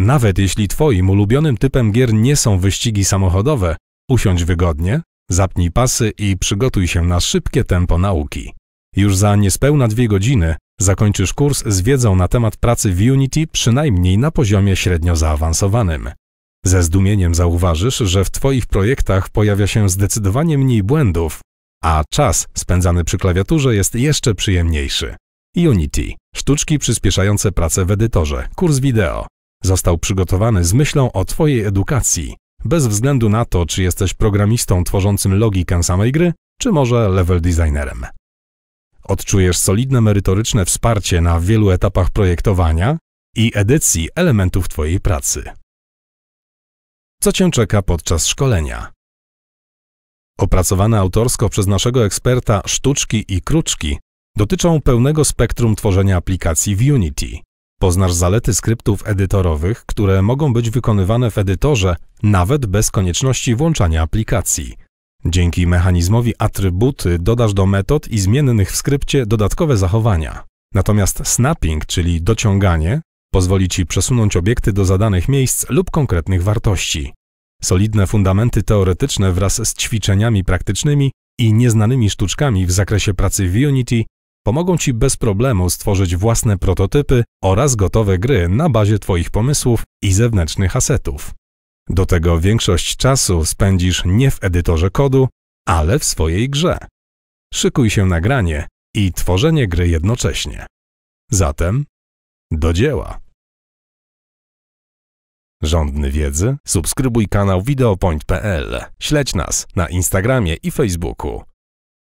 Nawet jeśli Twoim ulubionym typem gier nie są wyścigi samochodowe, usiądź wygodnie, zapnij pasy i przygotuj się na szybkie tempo nauki. Już za niespełna dwie godziny zakończysz kurs z wiedzą na temat pracy w Unity przynajmniej na poziomie średnio zaawansowanym. Ze zdumieniem zauważysz, że w Twoich projektach pojawia się zdecydowanie mniej błędów, a czas spędzany przy klawiaturze jest jeszcze przyjemniejszy. Unity. Sztuczki przyspieszające pracę w edytorze. Kurs wideo. Został przygotowany z myślą o Twojej edukacji, bez względu na to, czy jesteś programistą tworzącym logikę samej gry, czy może level designerem. Odczujesz solidne merytoryczne wsparcie na wielu etapach projektowania i edycji elementów Twojej pracy. Co Cię czeka podczas szkolenia? Opracowane autorsko przez naszego eksperta sztuczki i kruczki dotyczą pełnego spektrum tworzenia aplikacji w Unity, Poznasz zalety skryptów edytorowych, które mogą być wykonywane w edytorze nawet bez konieczności włączania aplikacji. Dzięki mechanizmowi atrybuty dodasz do metod i zmiennych w skrypcie dodatkowe zachowania. Natomiast snapping, czyli dociąganie, pozwoli Ci przesunąć obiekty do zadanych miejsc lub konkretnych wartości. Solidne fundamenty teoretyczne wraz z ćwiczeniami praktycznymi i nieznanymi sztuczkami w zakresie pracy w Unity Pomogą Ci bez problemu stworzyć własne prototypy oraz gotowe gry na bazie Twoich pomysłów i zewnętrznych asetów. Do tego większość czasu spędzisz nie w edytorze kodu, ale w swojej grze. Szykuj się nagranie i tworzenie gry jednocześnie. Zatem do dzieła! Rządny wiedzy? Subskrybuj kanał videopoint.pl. Śledź nas na Instagramie i Facebooku.